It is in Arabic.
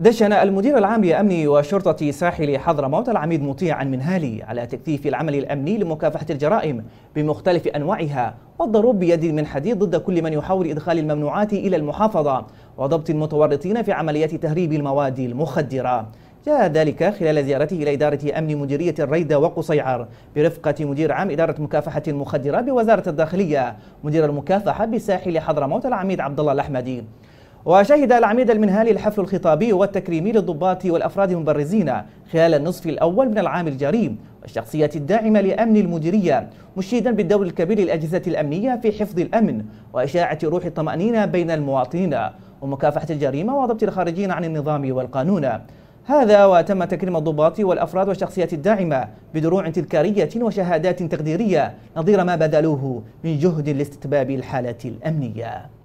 دشن المدير العام لأمن وشرطة ساحل حضرموت العميد مطيع هالي على تكثيف العمل الأمني لمكافحة الجرائم بمختلف أنواعها والضروب بيد من حديد ضد كل من يحاول إدخال الممنوعات إلى المحافظة وضبط المتورطين في عمليات تهريب المواد المخدرة جاء ذلك خلال زيارته إلى إدارة أمن مديرية الريدة وقصيعر برفقة مدير عام إدارة مكافحة المخدرات بوزارة الداخلية مدير المكافحة بساحل حضرموت العميد عبد الله الأحمدي وشهد العميد المنهالي الحفل الخطابي والتكريمي للضباط والأفراد المبرزين خلال النصف الأول من العام الجريم والشخصية الداعمة لأمن المديرية مشيدا بالدور الكبير للأجهزة الأمنية في حفظ الأمن وإشاعة روح الطمأنينة بين المواطنين ومكافحة الجريمة وضبط الخارجين عن النظام والقانون هذا وتم تكريم الضباط والأفراد والشخصيات الداعمة بدروع تذكارية وشهادات تقديرية نظير ما بذلوه من جهد لاستتباب الحالة الأمنية